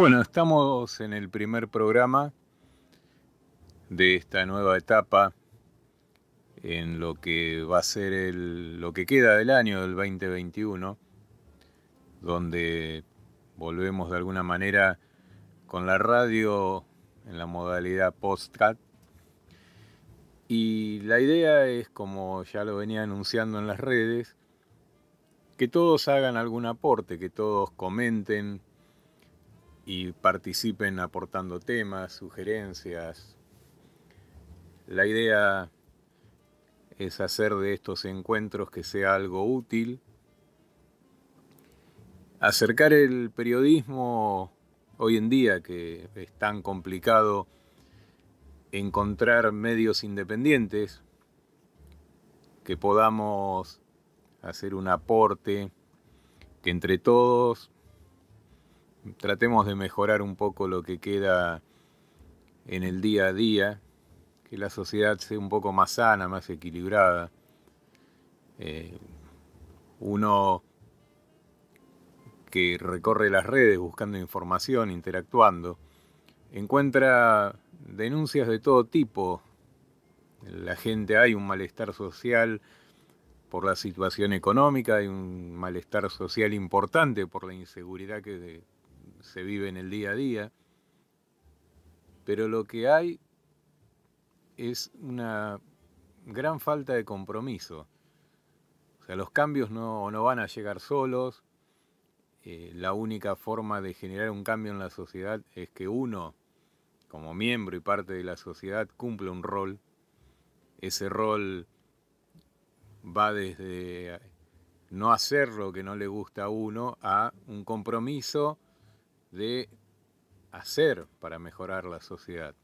Bueno, estamos en el primer programa de esta nueva etapa en lo que va a ser lo que queda del año del 2021, donde volvemos de alguna manera con la radio en la modalidad postcat. Y la idea es, como ya lo venía anunciando en las redes, que todos hagan algún aporte, que todos comenten, y participen aportando temas, sugerencias. La idea es hacer de estos encuentros que sea algo útil, acercar el periodismo hoy en día que es tan complicado encontrar medios independientes, que podamos hacer un aporte, que entre todos tratemos de mejorar un poco lo que queda en el día a día, que la sociedad sea un poco más sana, más equilibrada. Eh, uno que recorre las redes buscando información, interactuando, encuentra denuncias de todo tipo. La gente hay un malestar social por la situación económica, hay un malestar social importante por la inseguridad que se vive en el día a día, pero lo que hay es una gran falta de compromiso. O sea, los cambios no, van a llegar solos. Eh, la única forma de generar un cambio en la sociedad es que uno, como miembro y parte de la sociedad, cumple un rol. Ese rol va desde no hacer lo que no le gusta a uno a un compromiso de hacer para mejorar la sociedad.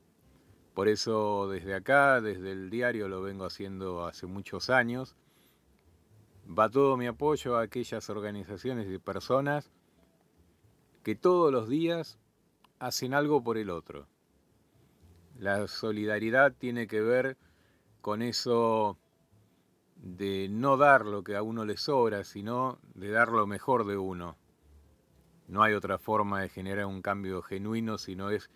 Por eso desde acá, desde el diario, lo vengo haciendo hace muchos años. Va todo mi apoyo a aquellas organizaciones y personas que todos los días hacen algo por el otro. La solidaridad tiene que ver con eso de no dar lo que a uno le sobra, sino de dar lo mejor de uno. No hay otra forma de generar un cambio genuino si no es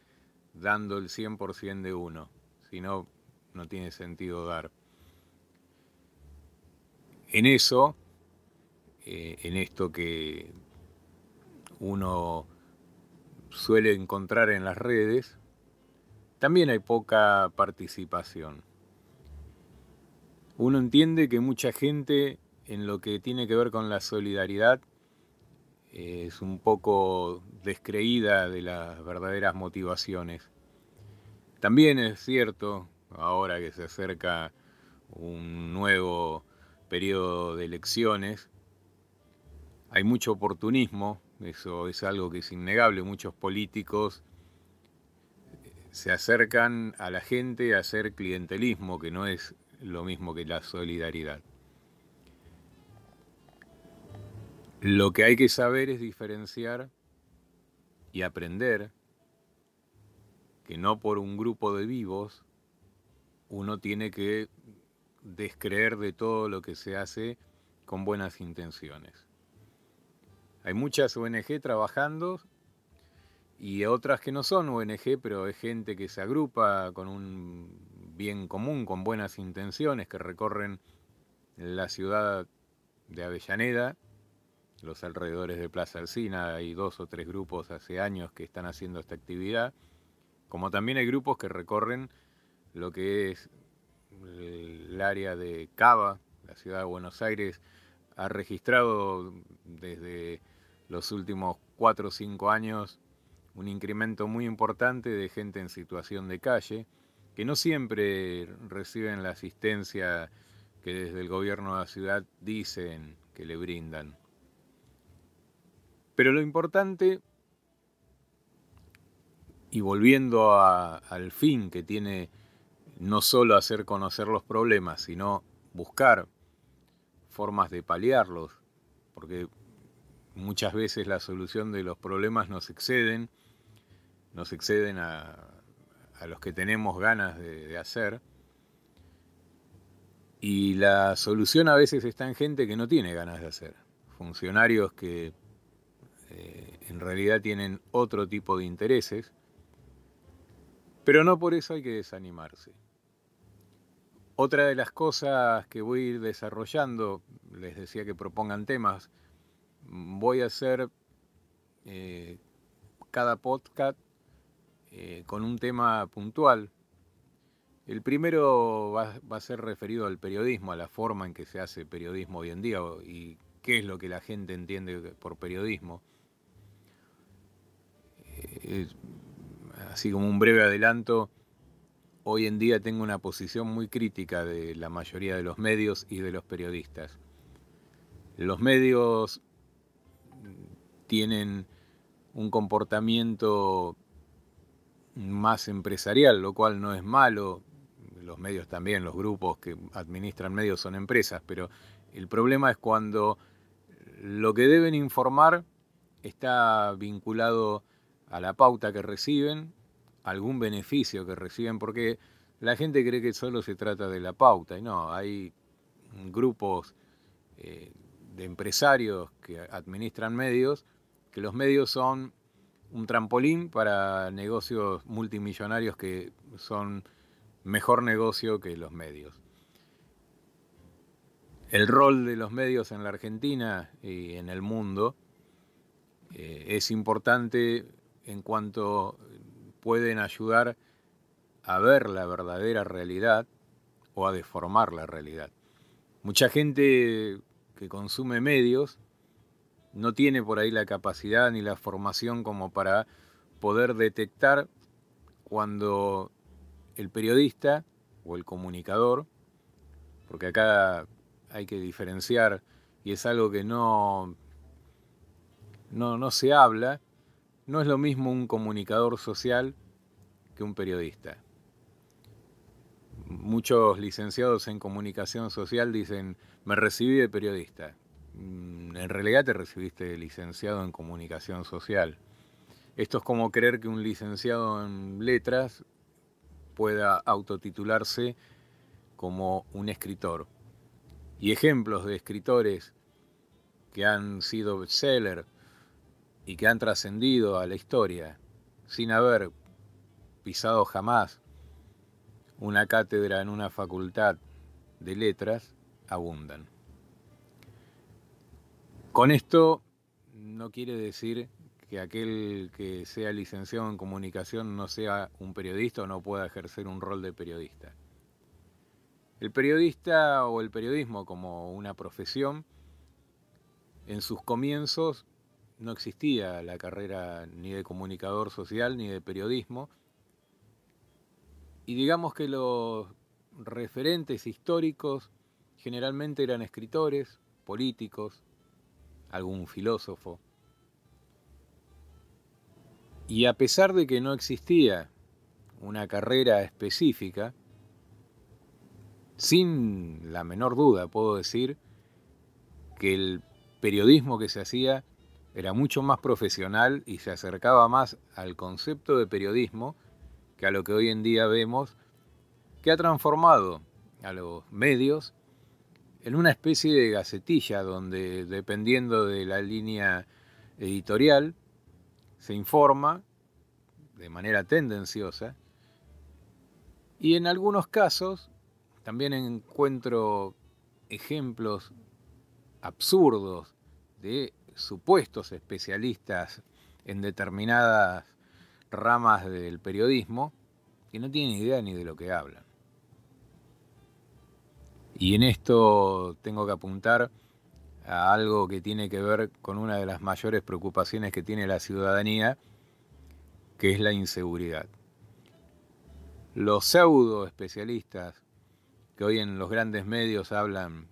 dando el 100% de uno. Si no, no tiene sentido dar. En eso, eh, en esto que uno suele encontrar en las redes, también hay poca participación. Uno entiende que mucha gente en lo que tiene que ver con la solidaridad es un poco descreída de las verdaderas motivaciones. También es cierto, ahora que se acerca un nuevo periodo de elecciones, hay mucho oportunismo, eso es algo que es innegable, muchos políticos se acercan a la gente a hacer clientelismo, que no es lo mismo que la solidaridad. Lo que hay que saber es diferenciar y aprender que no por un grupo de vivos uno tiene que descreer de todo lo que se hace con buenas intenciones. Hay muchas ONG trabajando y otras que no son ONG, pero es gente que se agrupa con un bien común, con buenas intenciones, que recorren la ciudad de Avellaneda los alrededores de Plaza Alcina, hay dos o tres grupos hace años que están haciendo esta actividad, como también hay grupos que recorren lo que es el área de Cava, la ciudad de Buenos Aires, ha registrado desde los últimos cuatro o cinco años un incremento muy importante de gente en situación de calle, que no siempre reciben la asistencia que desde el gobierno de la ciudad dicen que le brindan. Pero lo importante, y volviendo al fin que tiene no solo hacer conocer los problemas, sino buscar formas de paliarlos, porque muchas veces la solución de los problemas nos exceden, nos exceden a, los que tenemos ganas de hacer, y la solución a veces está en gente que no tiene ganas de hacer, funcionarios que eh, en realidad tienen otro tipo de intereses, pero no por eso hay que desanimarse. Otra de las cosas que voy a ir desarrollando, les decía que propongan temas, voy a hacer eh, cada podcast eh, con un tema puntual. El primero va, a ser referido al periodismo, a la forma en que se hace periodismo hoy en día y qué es lo que la gente entiende por periodismo. Eh, así como un breve adelanto, hoy en día tengo una posición muy crítica de la mayoría de los medios y de los periodistas. Los medios tienen un comportamiento más empresarial, lo cual no es malo. Los medios también, los grupos que administran medios son empresas, pero el problema es cuando lo que deben informar está vinculado a la pauta que reciben, algún beneficio que reciben, porque la gente cree que solo se trata de la pauta, y no, hay grupos eh, de empresarios que administran medios, que los medios son un trampolín para negocios multimillonarios que son mejor negocio que los medios. El rol de los medios en la Argentina y en el mundo eh, es importante en cuanto eh, pueden ayudar a ver la verdadera realidad o a deformar la realidad. Mucha gente que consume medios no tiene por ahí la capacidad ni la formación como para poder detectar cuando el periodista o el comunicador, porque acá hay que diferenciar y es algo que no, no, no se habla, no es lo mismo un comunicador social que un periodista. Muchos licenciados en comunicación social dicen, me recibí de periodista. Mm, en realidad te recibiste de licenciado en comunicación social. Esto es como creer que un licenciado en letras pueda autotitularse como un escritor. Y ejemplos de escritores que han sido bestseller, y que han trascendido a la historia sin haber pisado jamás una cátedra en una facultad de letras, abundan. Con esto no quiere decir que aquel que sea licenciado en comunicación no sea un periodista o no pueda ejercer un rol de periodista. El periodista o el periodismo como una profesión, en sus comienzos no existía la carrera ni de comunicador social ni de periodismo. Y digamos que los referentes históricos generalmente eran escritores, políticos, algún filósofo. Y a pesar de que no existía una carrera específica, sin la menor duda puedo decir que el periodismo que se hacía era mucho más profesional y se acercaba más al concepto de periodismo que a lo que hoy en día vemos, que ha transformado a los medios en una especie de gacetilla donde, dependiendo de la línea editorial, se informa de manera tendenciosa y en algunos casos también encuentro ejemplos absurdos de supuestos especialistas en determinadas ramas del periodismo que no tienen idea ni de lo que hablan. Y en esto tengo que apuntar a algo que tiene que ver con una de las mayores preocupaciones que tiene la ciudadanía, que es la inseguridad. Los pseudo especialistas que hoy en los grandes medios hablan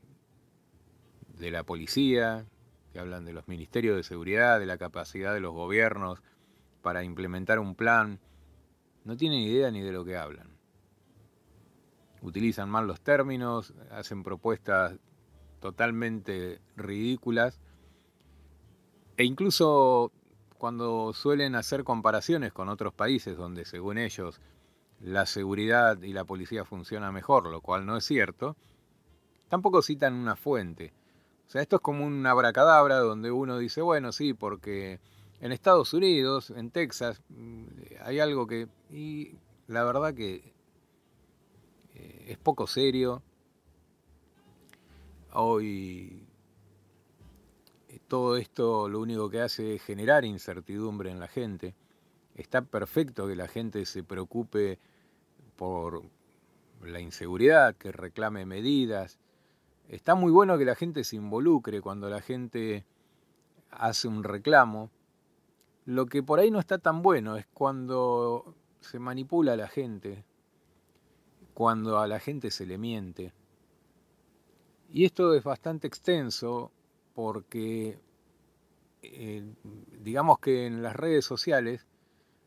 de la policía, que hablan de los ministerios de seguridad, de la capacidad de los gobiernos para implementar un plan, no tienen idea ni de lo que hablan. Utilizan mal los términos, hacen propuestas totalmente ridículas e incluso cuando suelen hacer comparaciones con otros países donde según ellos la seguridad y la policía funciona mejor, lo cual no es cierto, tampoco citan una fuente. O sea, esto es como un abracadabra donde uno dice, bueno, sí, porque en Estados Unidos, en Texas, mm, hay algo que... Y la verdad que eh, es poco serio. Hoy eh, todo esto lo único que hace es generar incertidumbre en la gente. Está perfecto que la gente se preocupe por la inseguridad, que reclame medidas, está muy bueno que la gente se involucre cuando la gente hace un reclamo. Lo que por ahí no está tan bueno es cuando se manipula a la gente, cuando a la gente se le miente. Y esto es bastante extenso porque eh, digamos que en las redes sociales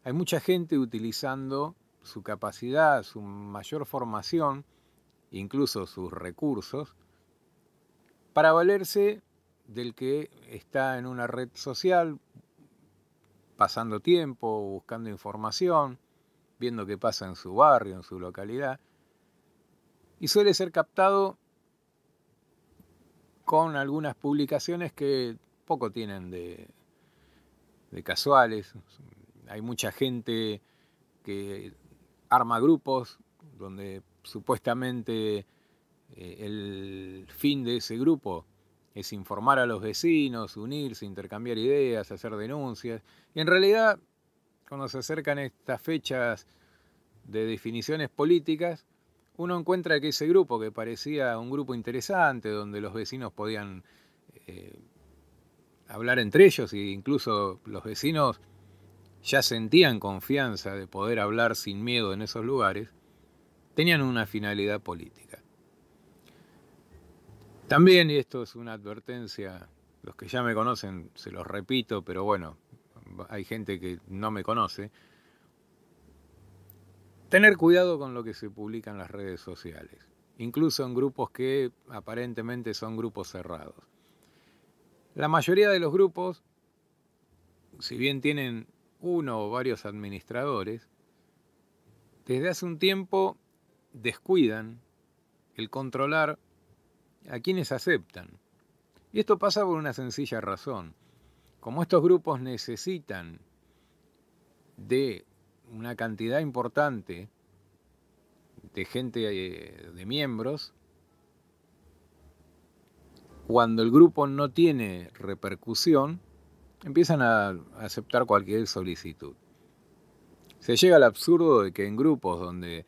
hay mucha gente utilizando su capacidad, su mayor formación, incluso sus recursos, para valerse del que está en una red social pasando tiempo, buscando información, viendo qué pasa en su barrio, en su localidad, y suele ser captado con algunas publicaciones que poco tienen de, de casuales. Hay mucha gente que arma grupos donde supuestamente eh, el fin de ese grupo es informar a los vecinos, unirse, intercambiar ideas, hacer denuncias. Y en realidad, cuando se acercan estas fechas de definiciones políticas, uno encuentra que ese grupo, que parecía un grupo interesante, donde los vecinos podían eh, hablar entre ellos, e incluso los vecinos ya sentían confianza de poder hablar sin miedo en esos lugares, tenían una finalidad política. También, y esto es una advertencia, los que ya me conocen, se los repito, pero bueno, hay gente que no me conoce, tener cuidado con lo que se publica en las redes sociales, incluso en grupos que aparentemente son grupos cerrados. La mayoría de los grupos, si bien tienen uno o varios administradores, desde hace un tiempo descuidan el controlar a quienes aceptan. Y esto pasa por una sencilla razón. Como estos grupos necesitan de una cantidad importante de gente, eh, de miembros, cuando el grupo no tiene repercusión, empiezan a aceptar cualquier solicitud. Se llega al absurdo de que en grupos donde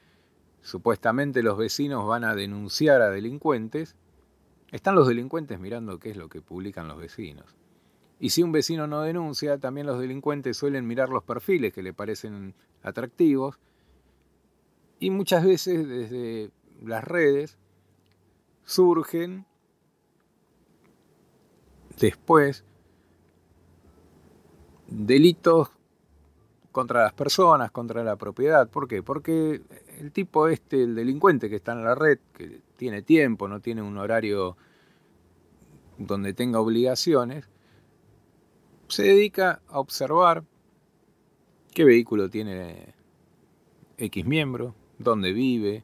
supuestamente los vecinos van a denunciar a delincuentes, están los delincuentes mirando qué es lo que publican los vecinos. Y si un vecino no denuncia, también los delincuentes suelen mirar los perfiles que le parecen atractivos. Y muchas veces desde las redes surgen después delitos contra las personas, contra la propiedad. ¿Por qué? Porque el tipo este, el delincuente que está en la red, que tiene tiempo, no tiene un horario donde tenga obligaciones, se dedica a observar qué vehículo tiene X miembro, dónde vive,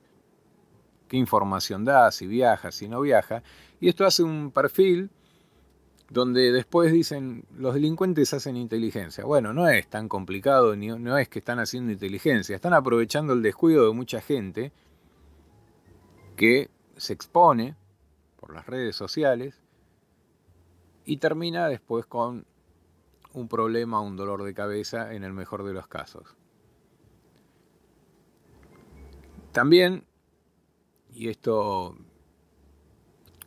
qué información da, si viaja, si no viaja, y esto hace un perfil donde después dicen los delincuentes hacen inteligencia. Bueno, no es tan complicado, no es que están haciendo inteligencia, están aprovechando el descuido de mucha gente que se expone por las redes sociales y termina después con un problema, un dolor de cabeza en el mejor de los casos. También, y esto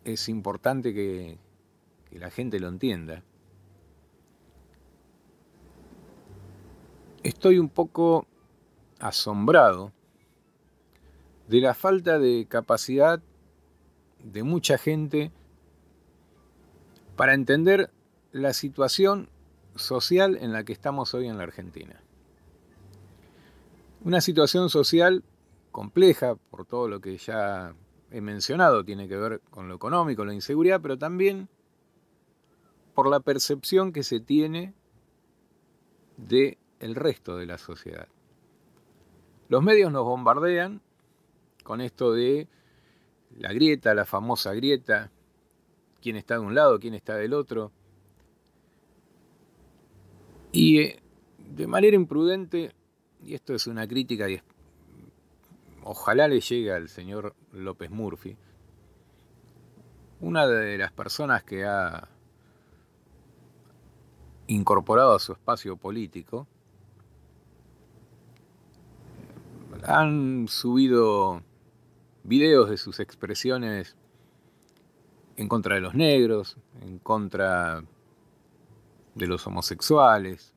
es importante que, que la gente lo entienda. Estoy un poco asombrado de la falta de capacidad de mucha gente para entender la situación social en la que estamos hoy en la Argentina. Una situación social compleja por todo lo que ya he mencionado, tiene que ver con lo económico, la inseguridad, pero también por la percepción que se tiene del el resto de la sociedad. Los medios nos bombardean con esto de la grieta, la famosa grieta, quién está de un lado, quién está del otro. Y eh, de manera imprudente, y esto es una crítica y ojalá le llegue al señor López Murphy, una de las personas que ha incorporado a su espacio político, han subido videos de sus expresiones en contra de los negros, en contra de los homosexuales,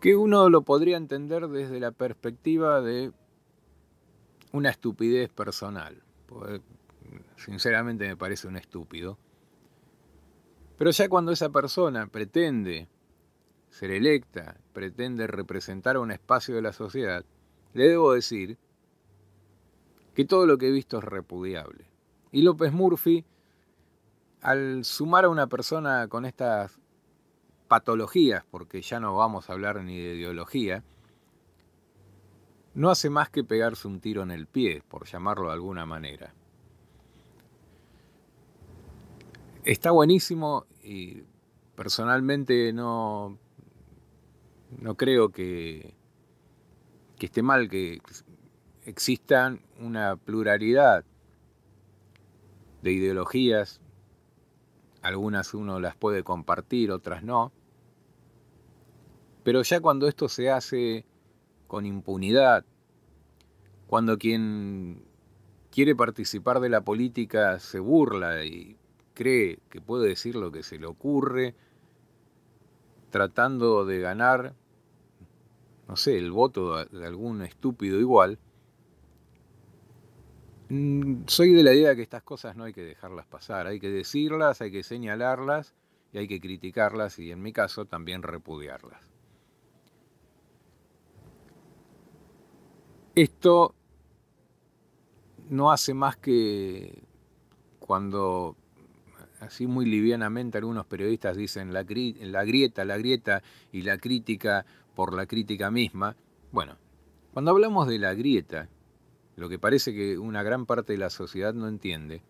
que uno lo podría entender desde la perspectiva de una estupidez personal. Sinceramente me parece un estúpido pero ya cuando esa persona pretende ser electa, pretende representar un espacio de la sociedad, le debo decir que todo lo que he visto es repudiable. Y López Murphy, al sumar a una persona con estas patologías, porque ya no vamos a hablar ni de ideología, no hace más que pegarse un tiro en el pie, por llamarlo de alguna manera. Está buenísimo y personalmente no, no creo que, que esté mal que existan una pluralidad de ideologías. Algunas uno las puede compartir, otras no. Pero ya cuando esto se hace con impunidad, cuando quien quiere participar de la política se burla y cree que puede decir lo que se le ocurre, tratando de ganar, no sé, el voto de algún estúpido igual, mm, soy de la idea que estas cosas no hay que dejarlas pasar, hay que decirlas, hay que señalarlas y hay que criticarlas y en mi caso también repudiarlas. Esto no hace más que cuando así muy livianamente algunos periodistas dicen la, grieta, la grieta y la crítica por la crítica misma. Bueno, cuando hablamos de la grieta, lo que parece que una gran parte de la sociedad no entiende,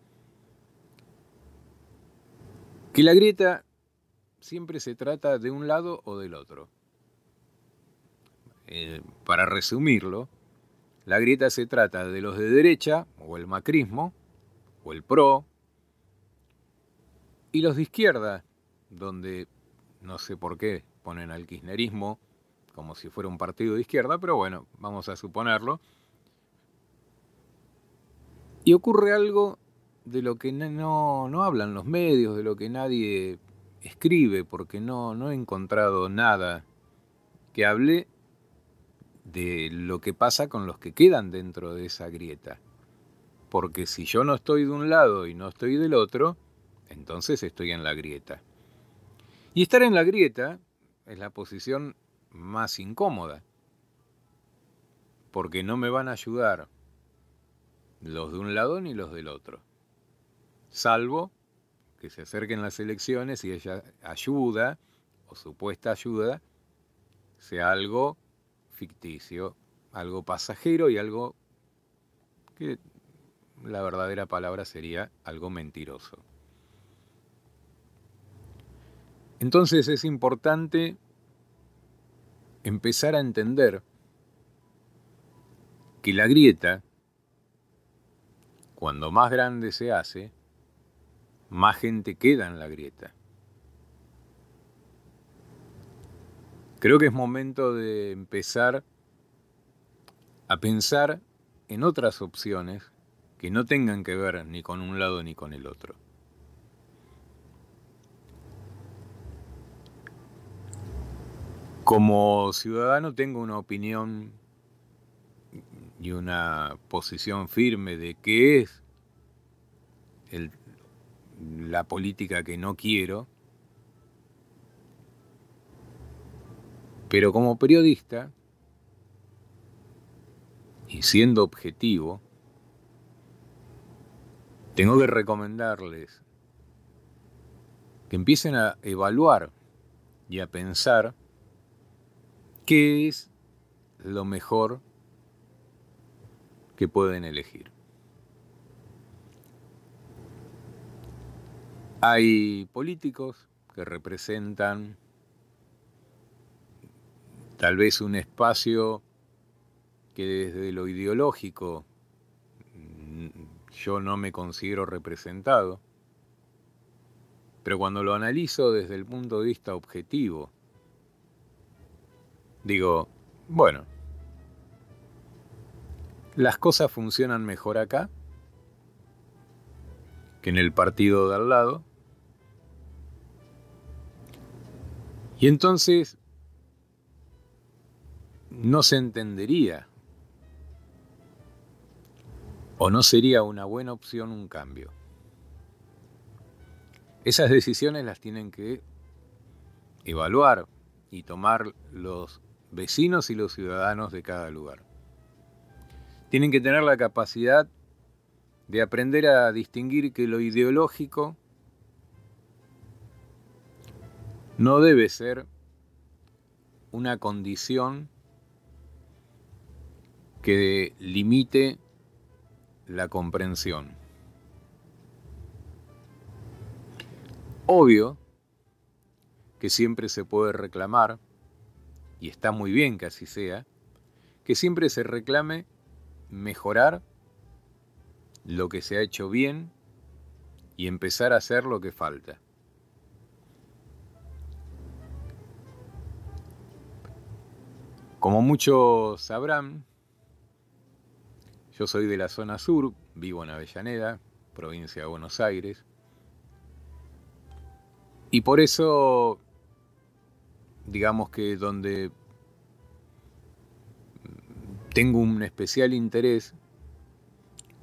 que la grieta siempre se trata de un lado o del otro. Eh, para resumirlo, la grieta se trata de los de derecha, o el macrismo, o el PRO, y los de izquierda, donde no sé por qué ponen al kirchnerismo como si fuera un partido de izquierda, pero bueno, vamos a suponerlo. Y ocurre algo de lo que no, no hablan los medios, de lo que nadie escribe, porque no, no he encontrado nada que hable de lo que pasa con los que quedan dentro de esa grieta. Porque si yo no estoy de un lado y no estoy del otro, entonces estoy en la grieta. Y estar en la grieta es la posición más incómoda, porque no me van a ayudar los de un lado ni los del otro, salvo que se acerquen las elecciones y ella ayuda o supuesta ayuda sea algo ficticio, algo pasajero y algo que la verdadera palabra sería algo mentiroso. Entonces es importante empezar a entender que la grieta, cuando más grande se hace, más gente queda en la grieta. Creo que es momento de empezar a pensar en otras opciones que no tengan que ver ni con un lado ni con el otro. Como ciudadano tengo una opinión y una posición firme de qué es la política que no quiero, pero como periodista y siendo objetivo, tengo que recomendarles que empiecen a evaluar y a pensar ¿Qué es lo mejor que pueden elegir? Hay políticos que representan tal vez un espacio que desde lo ideológico mm, yo no me considero representado, pero cuando lo analizo desde el punto de vista objetivo, digo, bueno, las cosas funcionan mejor acá que en el partido de al lado. Y entonces no se entendería o no sería una buena opción un cambio. Esas decisiones las tienen que evaluar y tomar los vecinos y los ciudadanos de cada lugar. Tienen que tener la capacidad de aprender a distinguir que lo ideológico no debe ser una condición que limite la comprensión. Obvio que siempre se puede reclamar y está muy bien que así sea, que siempre se reclame mejorar lo que se ha hecho bien y empezar a hacer lo que falta. Como muchos sabrán, yo soy de la zona sur, vivo en Avellaneda, provincia de Buenos Aires, y por eso digamos que donde tengo un especial interés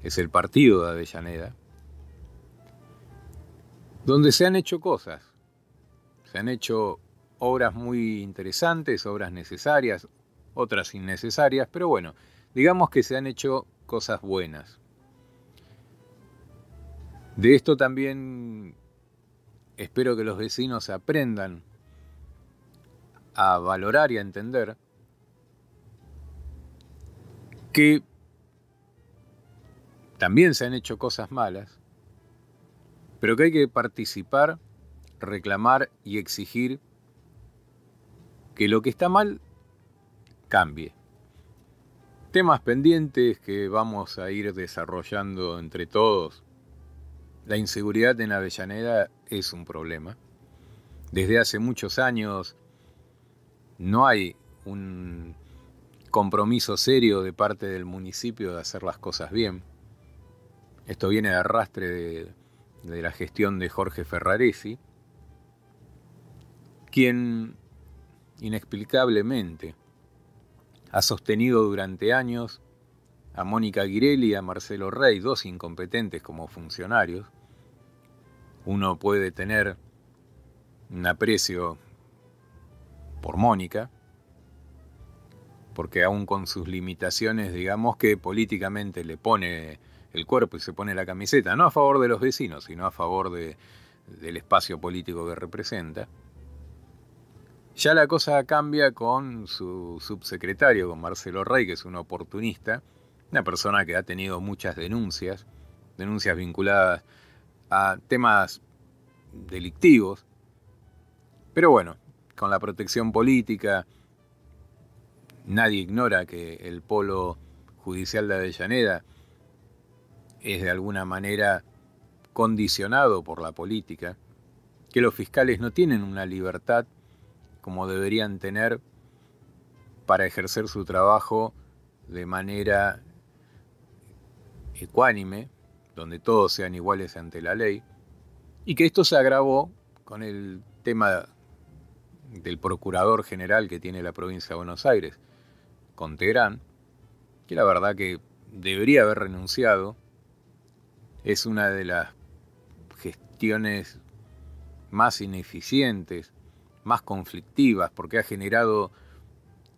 es el partido de Avellaneda, donde se han hecho cosas, se han hecho obras muy interesantes, obras necesarias, otras innecesarias, pero bueno, digamos que se han hecho cosas buenas. De esto también espero que los vecinos aprendan a valorar y a entender que también se han hecho cosas malas, pero que hay que participar, reclamar y exigir que lo que está mal cambie. Temas pendientes que vamos a ir desarrollando entre todos. La inseguridad en Avellaneda es un problema. Desde hace muchos años no hay un compromiso serio de parte del municipio de hacer las cosas bien. Esto viene de arrastre de, la gestión de Jorge Ferraresi, quien inexplicablemente ha sostenido durante años a Mónica Girelli y a Marcelo Rey, dos incompetentes como funcionarios. Uno puede tener un aprecio por Mónica, porque aún con sus limitaciones, digamos que políticamente le pone el cuerpo y se pone la camiseta, no a favor de los vecinos, sino a favor de, del espacio político que representa. Ya la cosa cambia con su subsecretario, con Marcelo Rey, que es un oportunista, una persona que ha tenido muchas denuncias, denuncias vinculadas a temas delictivos. Pero bueno, con la protección política. Nadie ignora que el polo judicial de Avellaneda es de alguna manera condicionado por la política, que los fiscales no tienen una libertad como deberían tener para ejercer su trabajo de manera ecuánime, donde todos sean iguales ante la ley, y que esto se agravó con el tema del procurador general que tiene la provincia de Buenos Aires con Teherán, que la verdad que debería haber renunciado, es una de las gestiones más ineficientes, más conflictivas, porque ha generado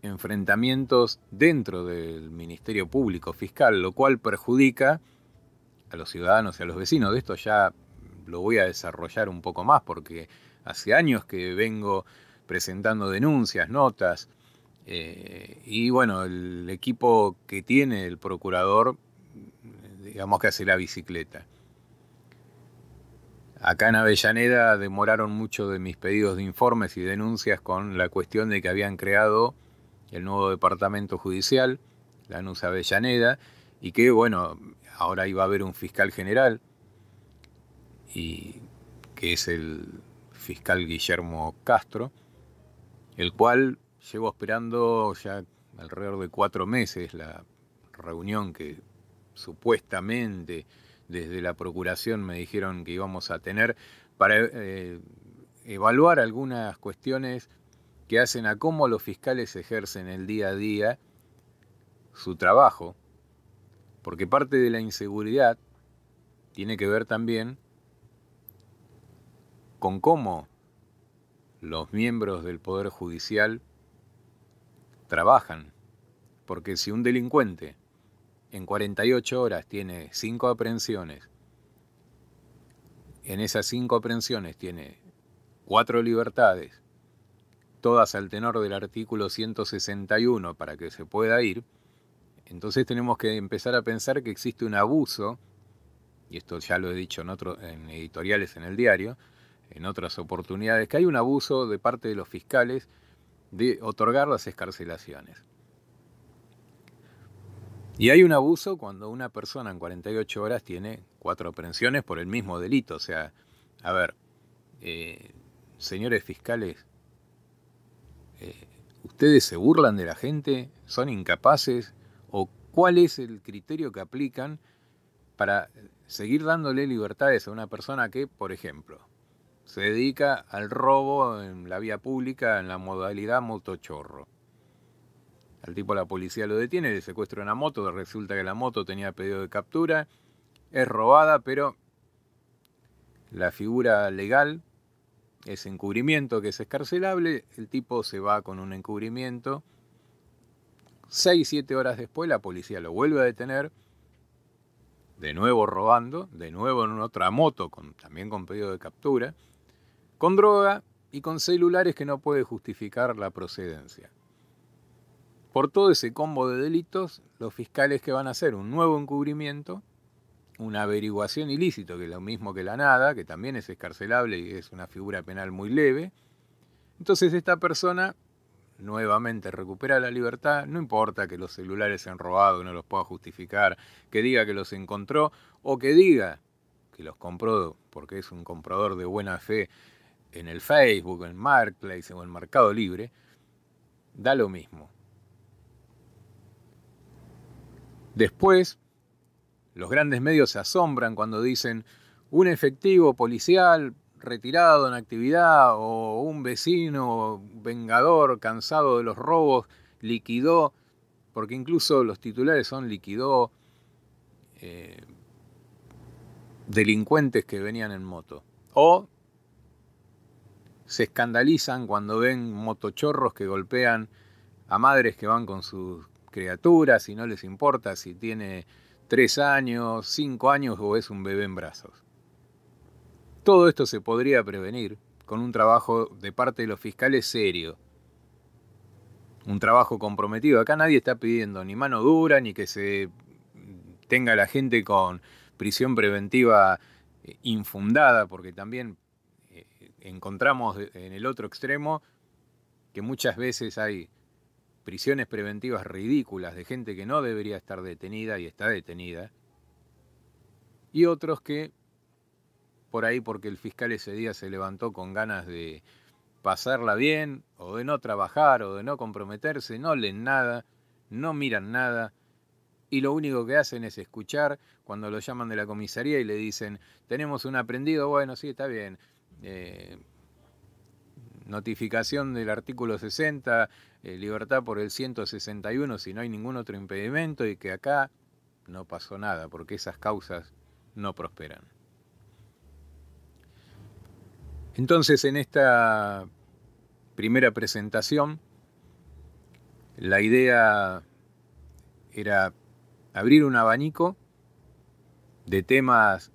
enfrentamientos dentro del Ministerio Público Fiscal, lo cual perjudica a los ciudadanos y a los vecinos. De esto ya lo voy a desarrollar un poco más, porque hace años que vengo presentando denuncias, notas. Eh, y bueno, el equipo que tiene el procurador, digamos que hace la bicicleta. Acá en Avellaneda demoraron mucho de mis pedidos de informes y denuncias con la cuestión de que habían creado el nuevo departamento judicial, la Lanús Avellaneda, y que bueno, ahora iba a haber un fiscal general, y que es el fiscal Guillermo Castro el cual llevo esperando ya alrededor de cuatro meses la reunión que supuestamente desde la Procuración me dijeron que íbamos a tener para eh, evaluar algunas cuestiones que hacen a cómo los fiscales ejercen el día a día su trabajo, porque parte de la inseguridad tiene que ver también con cómo los miembros del Poder Judicial trabajan, porque si un delincuente en 48 horas tiene 5 aprehensiones, en esas 5 aprehensiones tiene 4 libertades, todas al tenor del artículo 161 para que se pueda ir, entonces tenemos que empezar a pensar que existe un abuso, y esto ya lo he dicho en, otros en editoriales en el diario, en otras oportunidades, que hay un abuso de parte de los fiscales de otorgar las escarcelaciones. Y hay un abuso cuando una persona en 48 horas tiene cuatro aprehensiones por el mismo delito. O sea, a ver, eh, señores fiscales, eh, ¿ustedes se burlan de la gente? ¿Son incapaces? ¿O cuál es el criterio que aplican para seguir dándole libertades a una persona que, por ejemplo, se dedica al robo en la vía pública en la modalidad motochorro. Al tipo la policía lo detiene, le secuestra una moto, resulta que la moto tenía pedido de captura, es robada, pero la figura legal es encubrimiento que es escarcelable, el tipo se va con un encubrimiento. 6-7 horas después la policía lo vuelve a detener, de nuevo robando, de nuevo en otra moto, con, también con pedido de captura, con droga y con celulares que no puede justificar la procedencia. Por todo ese combo de delitos, los fiscales que van a hacer un nuevo encubrimiento, una averiguación ilícito, que es lo mismo que la nada, que también es escarcelable y es una figura penal muy leve, entonces esta persona nuevamente recupera la libertad, no importa que los celulares sean han robado, no los pueda justificar, que diga que los encontró o que diga que los compró porque es un comprador de buena fe en el Facebook, en Marketplace o en Mercado Libre, da lo mismo. Después, los grandes medios se asombran cuando dicen un efectivo policial retirado en actividad o un vecino vengador cansado de los robos liquidó, porque incluso los titulares son liquidó eh, delincuentes que venían en moto. O se escandalizan cuando ven motochorros que golpean a madres que van con sus criaturas y no les importa si tiene tres años, cinco años o es un bebé en brazos. Todo esto se podría prevenir con un trabajo de parte de los fiscales serio. Un trabajo comprometido. Acá nadie está pidiendo ni mano dura, ni que se tenga la gente con prisión preventiva infundada, porque también encontramos en el otro extremo que muchas veces hay prisiones preventivas ridículas de gente que no debería estar detenida y está detenida, y otros que, por ahí porque el fiscal ese día se levantó con ganas de pasarla bien, o de no trabajar, o de no comprometerse, no leen nada, no miran nada, y lo único que hacen es escuchar cuando lo llaman de la comisaría y le dicen, tenemos un aprendido, bueno, sí, está bien, eh, notificación del artículo 60, eh, libertad por el 161 si no hay ningún otro impedimento y que acá no pasó nada porque esas causas no prosperan. Entonces en esta primera presentación la idea era abrir un abanico de temas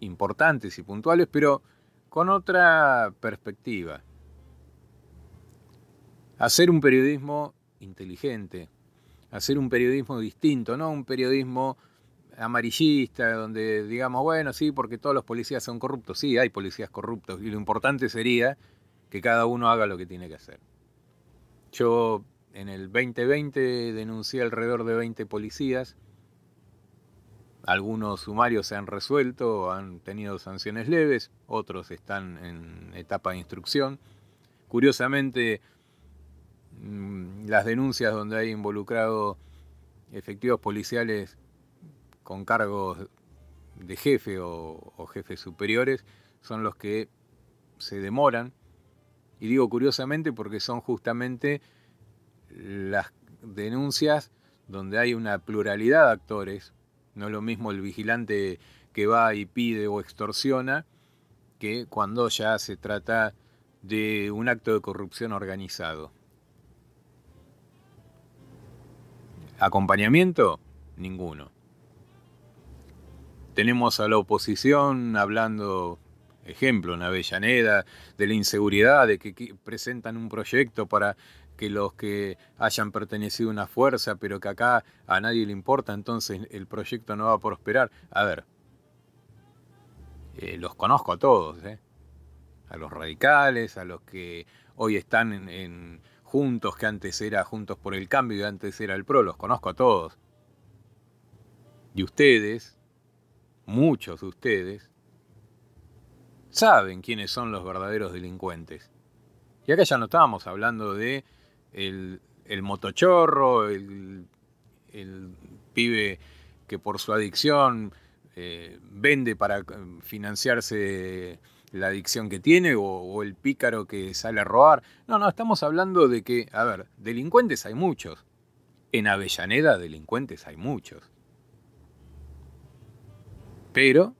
importantes y puntuales, pero con otra perspectiva. Hacer un periodismo inteligente, hacer un periodismo distinto, no un periodismo amarillista, donde digamos, bueno, sí, porque todos los policías son corruptos, sí, hay policías corruptos, y lo importante sería que cada uno haga lo que tiene que hacer. Yo en el 2020 denuncié alrededor de 20 policías, algunos sumarios se han resuelto, han tenido sanciones leves, otros están en etapa de instrucción. Curiosamente, mm, las denuncias donde hay involucrado efectivos policiales con cargos de jefe o, o, jefes superiores son los que se demoran. Y digo curiosamente porque son justamente las denuncias donde hay una pluralidad de actores no es lo mismo el vigilante que va y pide o extorsiona que cuando ya se trata de un acto de corrupción organizado. ¿Acompañamiento? Ninguno. Tenemos a la oposición hablando, ejemplo, en Avellaneda, de la inseguridad, de que presentan un proyecto para que los que hayan pertenecido a una fuerza, pero que acá a nadie le importa, entonces el proyecto no va a prosperar. A ver, eh, los conozco a todos, ¿eh? a los radicales, a los que hoy están en, juntos, que antes era Juntos por el Cambio y antes era el PRO, los conozco a todos. Y ustedes, muchos de ustedes, saben quiénes son los verdaderos delincuentes. Y acá ya no estábamos hablando de el, motochorro, el, pibe que por su adicción eh, vende para eh, financiarse la adicción que tiene o, o, el pícaro que sale a robar. No, no, estamos hablando de que, a ver, delincuentes hay muchos. En Avellaneda delincuentes hay muchos. Pero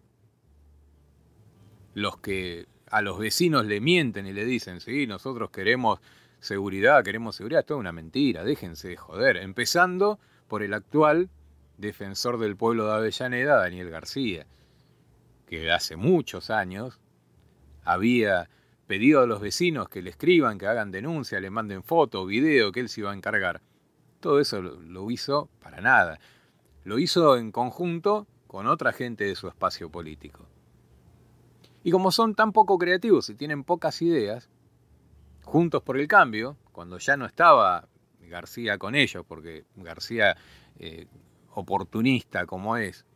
los que a los vecinos le mienten y le dicen, sí, nosotros queremos seguridad, queremos seguridad, es una mentira, déjense de joder. Empezando por el actual defensor del pueblo de Avellaneda, Daniel García, que hace muchos años había pedido a los vecinos que le escriban, que hagan denuncia, le manden foto, video, que él se iba a encargar. Todo eso lo hizo para nada. Lo hizo en conjunto con otra gente de su espacio político. Y como son tan poco creativos y tienen pocas ideas, Juntos por el Cambio, cuando ya no estaba García con ellos, porque García, eh, oportunista como es,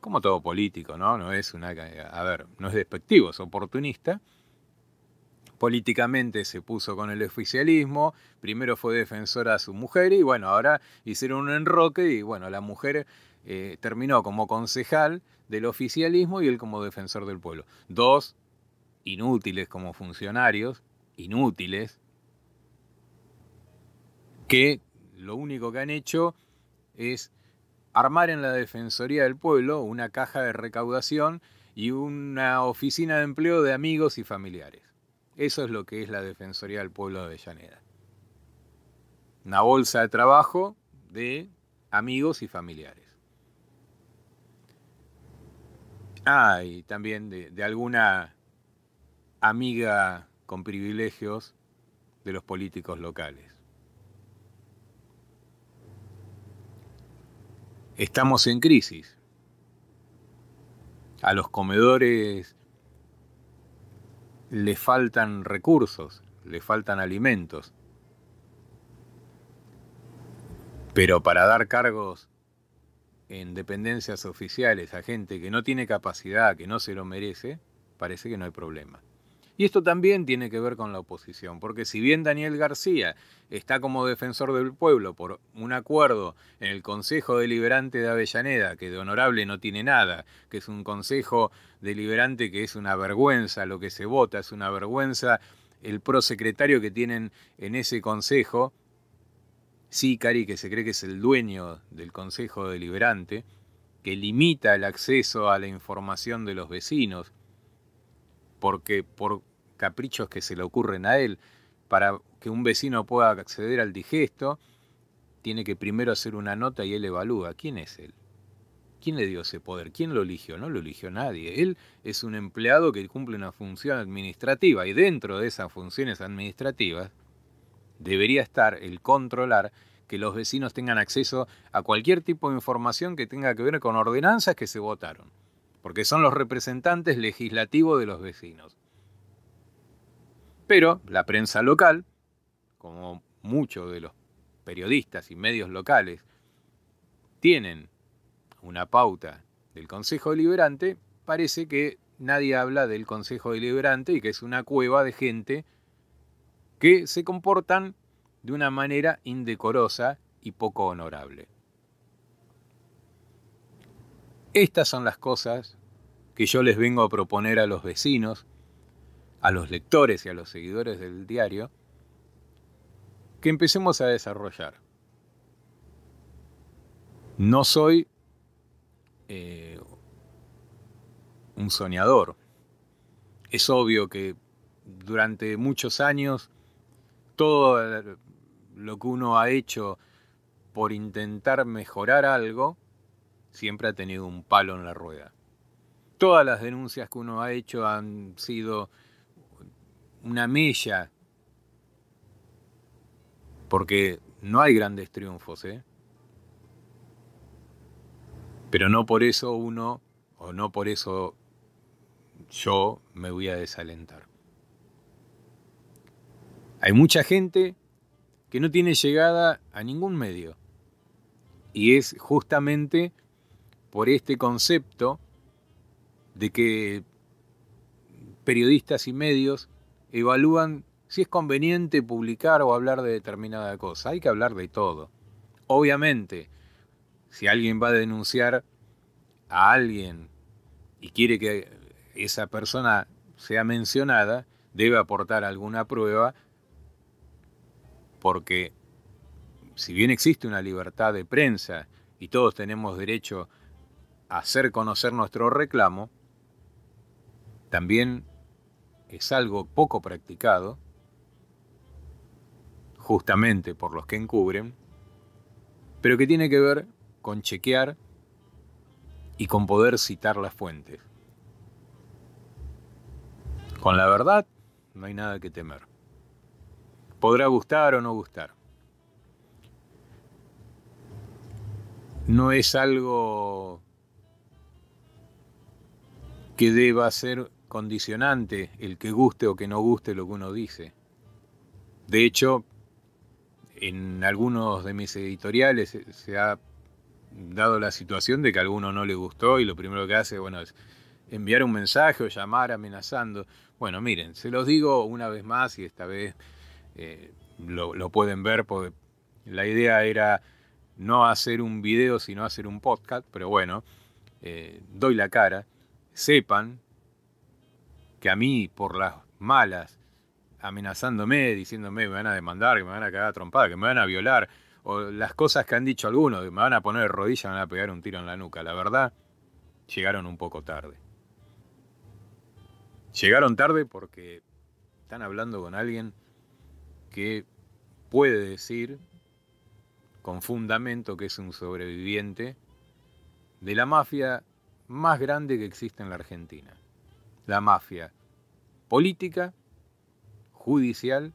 como todo político, ¿no? No es una. A ver, no es despectivo, es oportunista. Políticamente se puso con el oficialismo, primero fue defensora a su mujer y bueno, ahora hicieron un enroque y bueno, la mujer eh, terminó como concejal del oficialismo y él como defensor del pueblo. Dos inútiles como funcionarios inútiles, que lo único que han hecho es armar en la Defensoría del Pueblo una caja de recaudación y una oficina de empleo de amigos y familiares. Eso es lo que es la Defensoría del Pueblo de Avellaneda. Una bolsa de trabajo de amigos y familiares. Ah, y también de, de alguna amiga con privilegios de los políticos locales. Estamos en crisis. A los comedores le faltan recursos, le faltan alimentos. Pero para dar cargos en dependencias oficiales a gente que no tiene capacidad, que no se lo merece, parece que no hay problema. Y esto también tiene que ver con la oposición, porque si bien Daniel García está como defensor del pueblo por un acuerdo en el Consejo Deliberante de Avellaneda, que de honorable no tiene nada, que es un Consejo Deliberante que es una vergüenza lo que se vota, es una vergüenza el prosecretario que tienen en ese Consejo, sí, Cari, que se cree que es el dueño del Consejo Deliberante, que limita el acceso a la información de los vecinos, porque por caprichos que se le ocurren a él. Para que un vecino pueda acceder al digesto, tiene que primero hacer una nota y él evalúa. ¿Quién es él? ¿Quién le dio ese poder? ¿Quién lo eligió? No lo eligió nadie. Él es un empleado que cumple una función administrativa y dentro de esas funciones administrativas debería estar el controlar que los vecinos tengan acceso a cualquier tipo de información que tenga que ver con ordenanzas que se votaron, porque son los representantes legislativos de los vecinos. Pero la prensa local, como muchos de los periodistas y medios locales, tienen una pauta del Consejo Deliberante, parece que nadie habla del Consejo Deliberante y que es una cueva de gente que se comportan de una manera indecorosa y poco honorable. Estas son las cosas que yo les vengo a proponer a los vecinos a los lectores y a los seguidores del diario que empecemos a desarrollar. No soy eh, un soñador. Es obvio que durante muchos años todo lo que uno ha hecho por intentar mejorar algo siempre ha tenido un palo en la rueda. Todas las denuncias que uno ha hecho han sido una mella. Porque no hay grandes triunfos, ¿eh? Pero no por eso uno, o no por eso yo me voy a desalentar. Hay mucha gente que no tiene llegada a ningún medio. Y es justamente por este concepto de que periodistas y medios evalúan si es conveniente publicar o hablar de determinada cosa. Hay que hablar de todo. Obviamente, si alguien va a denunciar a alguien y quiere que esa persona sea mencionada, debe aportar alguna prueba, porque si bien existe una libertad de prensa y todos tenemos derecho a hacer conocer nuestro reclamo, también es algo poco practicado, justamente por los que encubren, pero que tiene que ver con chequear y con poder citar las fuentes. Con la verdad no hay nada que temer. Podrá gustar o no gustar. No es algo que deba ser condicionante el que guste o que no guste lo que uno dice. De hecho, en algunos de mis editoriales se ha dado la situación de que a alguno no le gustó y lo primero que hace, bueno, es enviar un mensaje o llamar amenazando. Bueno, miren, se los digo una vez más y esta vez eh, lo, pueden ver la idea era no hacer un video sino hacer un podcast, pero bueno, eh, doy la cara, sepan a mí, por las malas, amenazándome, diciéndome que me van a demandar, que me van a quedar trompada, que me van a violar, o las cosas que han dicho algunos, que me van a poner de rodillas, me van a pegar un tiro en la nuca. La verdad, llegaron un poco tarde. Llegaron tarde porque están hablando con alguien que puede decir con fundamento que es un sobreviviente de la mafia más grande que existe en la Argentina. La mafia política, judicial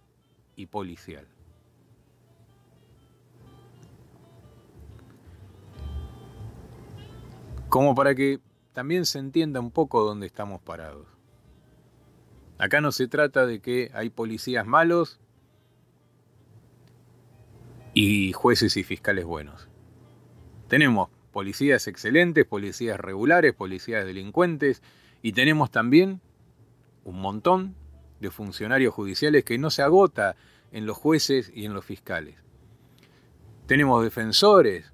y policial. Como para que también se entienda un poco dónde estamos parados. Acá no se trata de que hay policías malos y jueces y fiscales buenos. Tenemos policías excelentes, policías regulares, policías delincuentes y tenemos también un montón de funcionarios judiciales que no se agota en los jueces y en los fiscales. Tenemos defensores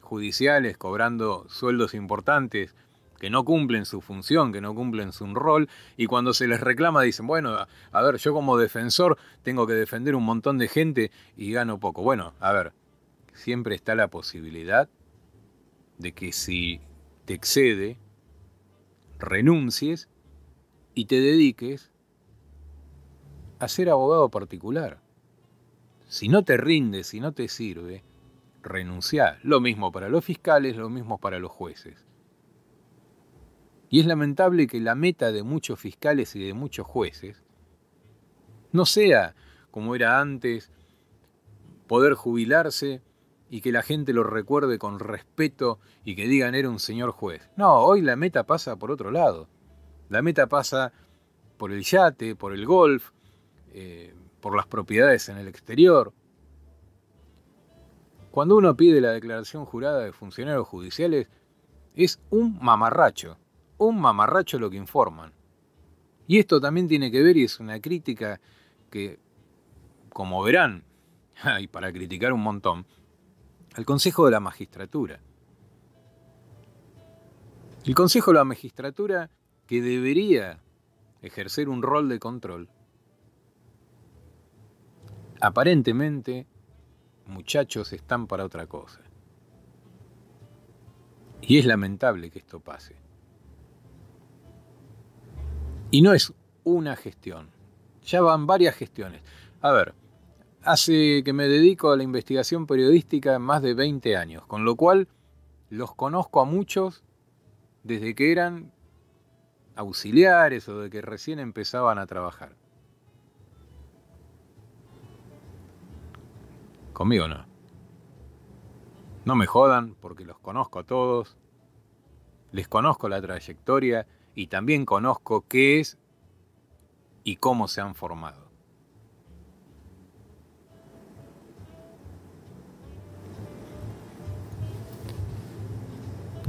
judiciales cobrando sueldos importantes que no cumplen su función, que no cumplen su rol, y cuando se les reclama dicen, bueno, a ver, yo como defensor tengo que defender un montón de gente y gano poco. Bueno, a ver, siempre está la posibilidad de que si te excede, renuncies y te dediques a ser abogado particular. Si no te rinde, si no te sirve, renunciá. Lo mismo para los fiscales, lo mismo para los jueces. Y es lamentable que la meta de muchos fiscales y de muchos jueces no sea, como era antes, poder jubilarse y que la gente lo recuerde con respeto y que digan era un señor juez. No, hoy la meta pasa por otro lado. La meta pasa por el yate, por el golf, eh, por las propiedades en el exterior. Cuando uno pide la declaración jurada de funcionarios judiciales, es un mamarracho, un mamarracho lo que informan. Y esto también tiene que ver, y es una crítica que, como verán, hay para criticar un montón, al Consejo de la Magistratura. El Consejo de la Magistratura que debería ejercer un rol de control, aparentemente muchachos están para otra cosa. Y es lamentable que esto pase. Y no es una gestión, ya van varias gestiones. A ver, hace que me dedico a la investigación periodística más de 20 años, con lo cual los conozco a muchos desde que eran auxiliares o de que recién empezaban a trabajar. Conmigo no. No me jodan porque los conozco a todos, les conozco la trayectoria y también conozco qué es y cómo se han formado.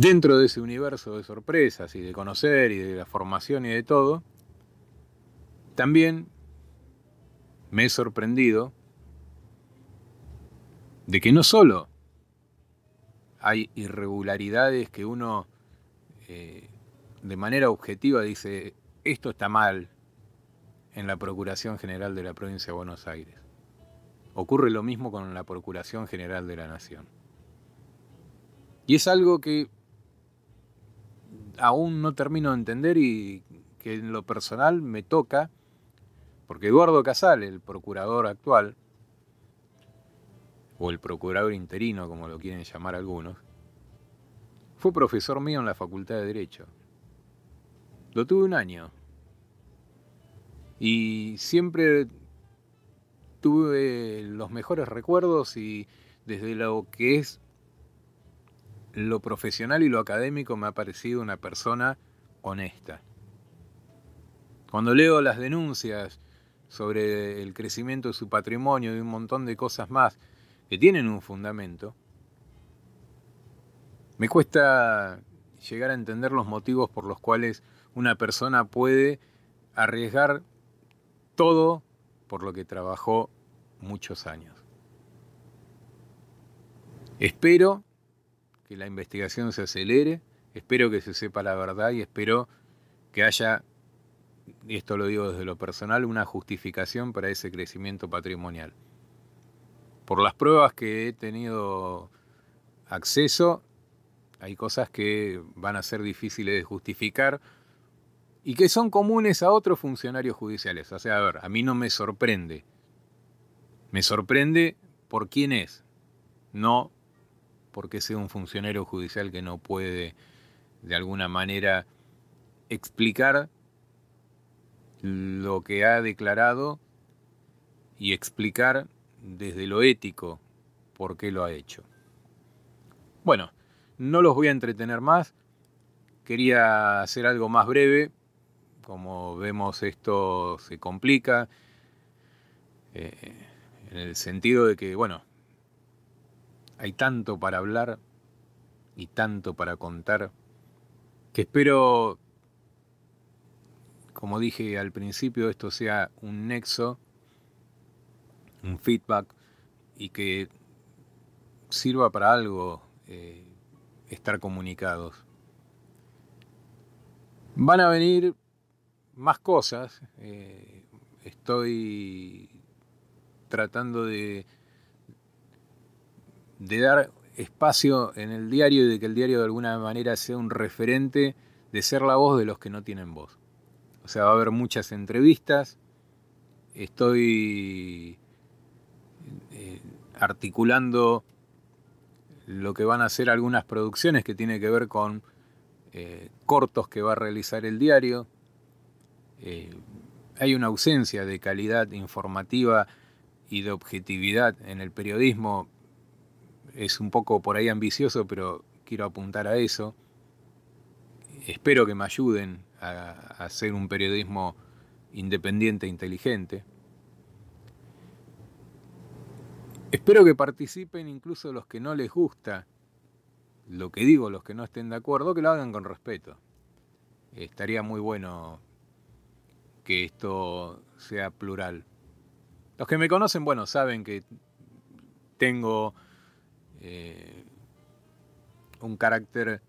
Dentro de ese universo de sorpresas y de conocer y de la formación y de todo, también me he sorprendido de que no solo hay irregularidades que uno eh, de manera objetiva dice, esto está mal en la Procuración General de la Provincia de Buenos Aires. Ocurre lo mismo con la Procuración General de la Nación. Y es algo que aún no termino de entender y que en lo personal me toca, porque Eduardo Casal, el procurador actual, o el procurador interino, como lo quieren llamar algunos, fue profesor mío en la Facultad de Derecho. Lo tuve un año. Y siempre tuve los mejores recuerdos y desde lo que es lo profesional y lo académico me ha parecido una persona honesta. Cuando leo las denuncias sobre el crecimiento de su patrimonio y un montón de cosas más que tienen un fundamento, me cuesta llegar a entender los motivos por los cuales una persona puede arriesgar todo por lo que trabajó muchos años. Espero que la investigación se acelere, espero que se sepa la verdad y espero que haya, y esto lo digo desde lo personal, una justificación para ese crecimiento patrimonial. Por las pruebas que he tenido acceso, hay cosas que van a ser difíciles de justificar y que son comunes a otros funcionarios judiciales. O sea, a ver, a mí no me sorprende. Me sorprende por quién es, no porque qué sea un funcionario judicial que no puede de alguna manera explicar lo que ha declarado y explicar desde lo ético por qué lo ha hecho. Bueno, no los voy a entretener más. Quería hacer algo más breve. Como vemos esto se complica. Eh, en el sentido de que, bueno, hay tanto para hablar y tanto para contar que espero, como dije al principio, esto sea un nexo, un feedback y que sirva para algo eh, estar comunicados. Van a venir más cosas. Eh, estoy tratando de de dar espacio en el diario y de que el diario de alguna manera sea un referente de ser la voz de los que no tienen voz. O sea, va a haber muchas entrevistas. Estoy eh, articulando lo que van a ser algunas producciones que tiene que ver con eh, cortos que va a realizar el diario. Eh, hay una ausencia de calidad informativa y de objetividad en el periodismo es un poco por ahí ambicioso, pero quiero apuntar a eso. Espero que me ayuden a, hacer un periodismo independiente e inteligente. Espero que participen incluso los que no les gusta lo que digo, los que no estén de acuerdo, que lo hagan con respeto. Estaría muy bueno que esto sea plural. Los que me conocen, bueno, saben que tengo eh, un carácter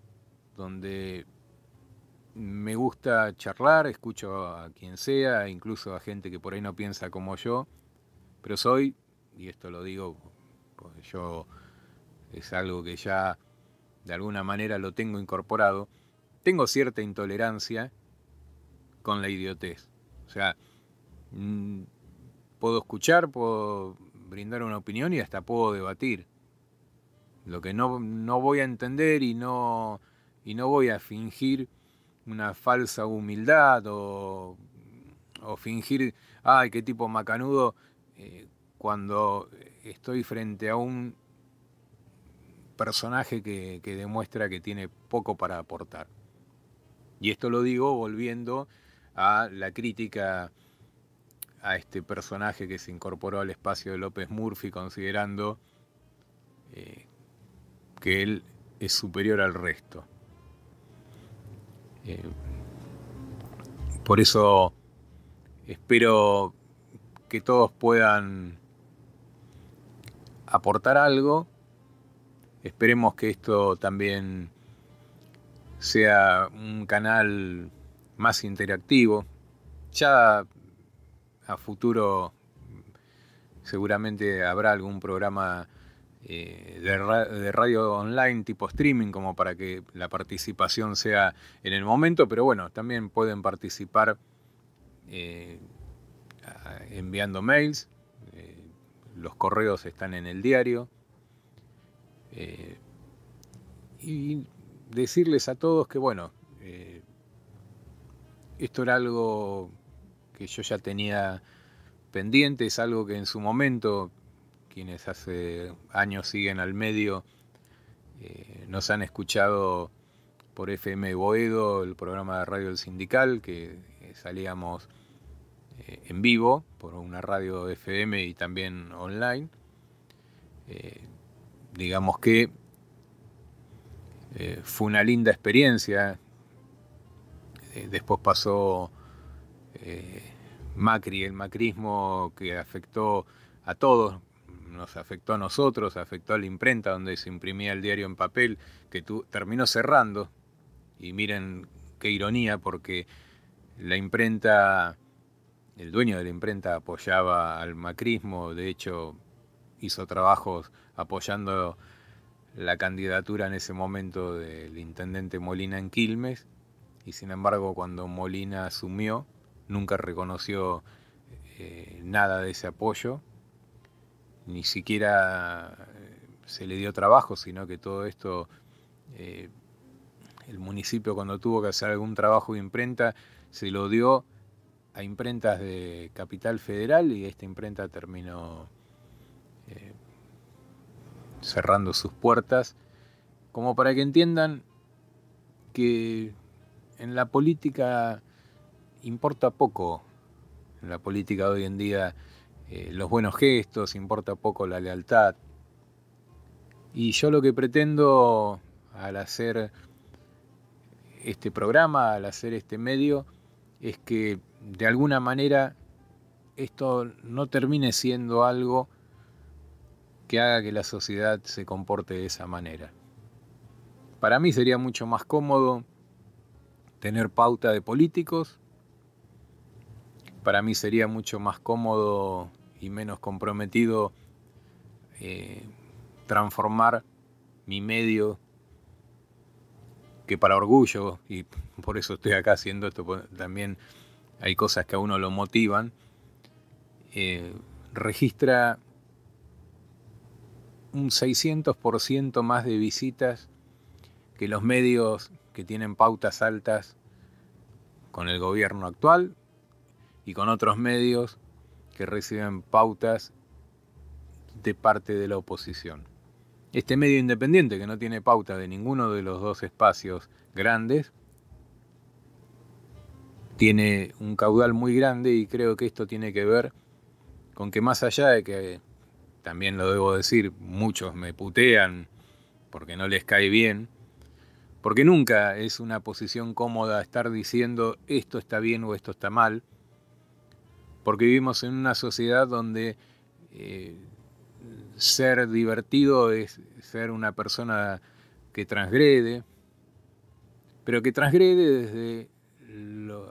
donde me gusta charlar, escucho a quien sea, incluso a gente que por ahí no piensa como yo, pero soy, y esto lo digo porque yo es algo que ya de alguna manera lo tengo incorporado, tengo cierta intolerancia con la idiotez. O sea, mm, puedo escuchar, puedo brindar una opinión y hasta puedo debatir. Lo que no, voy a entender y no, y no voy a fingir una falsa humildad o, fingir, ay, qué tipo macanudo, eh, cuando estoy frente a un personaje que, demuestra que tiene poco para aportar. Y esto lo digo volviendo a la crítica a este personaje que se incorporó al espacio de López Murphy, considerando eh, que él es superior al resto. Eh, por eso espero que todos puedan aportar algo. Esperemos que esto también sea un canal más interactivo. Ya a futuro seguramente habrá algún programa eh, de, radio online tipo streaming como para que la participación sea en el momento, pero bueno, también pueden participar eh, enviando mails, eh, los correos están en el diario. y decirles a todos que bueno, esto era algo que yo ya tenía pendiente, es algo que en su momento quienes hace años siguen al medio, eh, nos han escuchado por FM Boedo, el programa de radio del sindical, que eh, salíamos eh, en vivo por una radio FM y también online. digamos que fue una linda experiencia. después pasó Macri, el macrismo que afectó a todos, nos afectó a nosotros, afectó a la imprenta donde se imprimía el diario en papel, que terminó cerrando. Y miren qué ironía, porque la imprenta, el dueño de la imprenta apoyaba al macrismo, de hecho hizo trabajos apoyando la candidatura en ese momento del intendente Molina en Quilmes, y sin embargo cuando Molina asumió, nunca reconoció eh, nada de ese apoyo ni siquiera eh, se le dio trabajo, sino que todo esto, eh, el municipio cuando tuvo que hacer algún trabajo de imprenta, se lo dio a imprentas de Capital Federal y esta imprenta terminó eh, cerrando sus puertas, como para que entiendan que en la política importa poco, en la política hoy en día, eh, los buenos gestos, importa poco la lealtad. Y yo lo que pretendo al hacer este programa, al hacer este medio, es que de alguna manera esto no termine siendo algo que haga que la sociedad se comporte de esa manera. Para mí sería mucho más cómodo tener pauta de políticos, para mí sería mucho más cómodo y menos comprometido eh, transformar mi medio, que para orgullo, y por eso estoy acá haciendo esto, también hay cosas que a uno lo motivan, eh, registra un 600% más de visitas que los medios que tienen pautas altas con el gobierno actual y con otros medios que reciben pautas de parte de la oposición. Este medio independiente que no tiene pauta de ninguno de los dos espacios grandes, tiene un caudal muy grande y creo que esto tiene que ver con que más allá de que, también lo debo decir, muchos me putean porque no les cae bien, porque nunca es una posición cómoda estar diciendo esto está bien o esto está mal, porque vivimos en una sociedad donde eh, ser divertido es ser una persona que transgrede, pero que transgrede desde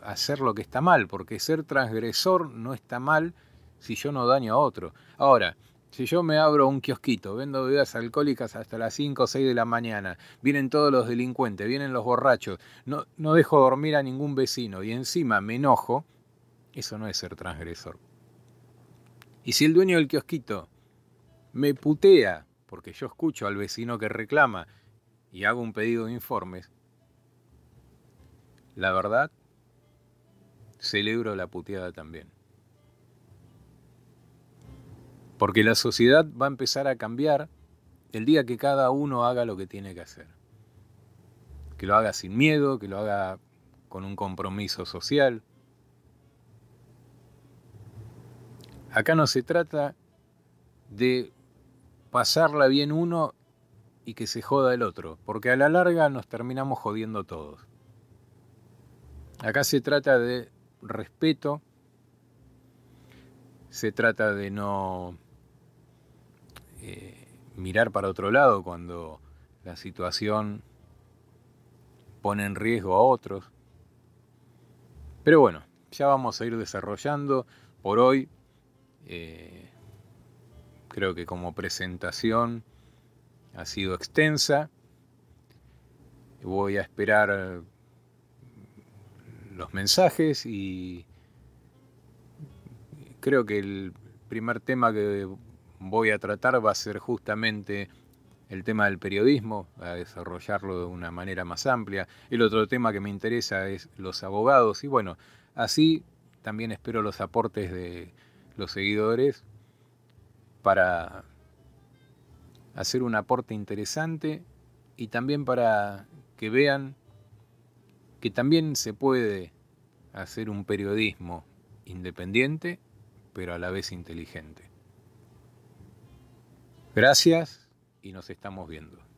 hacer lo que está mal, porque ser transgresor no está mal si yo no daño a otro. Ahora, si yo me abro un kiosquito, vendo bebidas alcohólicas hasta las 5 o 6 de la mañana, vienen todos los delincuentes, vienen los borrachos, no, no dejo dormir a ningún vecino y encima me enojo, eso no es ser transgresor. Y si el dueño del kiosquito me putea porque yo escucho al vecino que reclama y hago un pedido de informes, la verdad, celebro la puteada también. Porque la sociedad va a empezar a cambiar el día que cada uno haga lo que tiene que hacer. Que lo haga sin miedo, que lo haga con un compromiso social, Acá no se trata de pasarla bien uno y que se joda el otro, porque a la larga nos terminamos jodiendo todos. Acá se trata de respeto, se trata de no eh, mirar para otro lado cuando la situación pone en riesgo a otros. Pero bueno, ya vamos a ir desarrollando. Por hoy eh, creo que como presentación ha sido extensa. Voy a esperar los mensajes y creo que el primer tema que voy a tratar va a ser justamente el tema del periodismo, a desarrollarlo de una manera más amplia. El otro tema que me interesa es los abogados y bueno, así también espero los aportes de, los seguidores para hacer un aporte interesante y también para que vean que también se puede hacer un periodismo independiente, pero a la vez inteligente. Gracias y nos estamos viendo.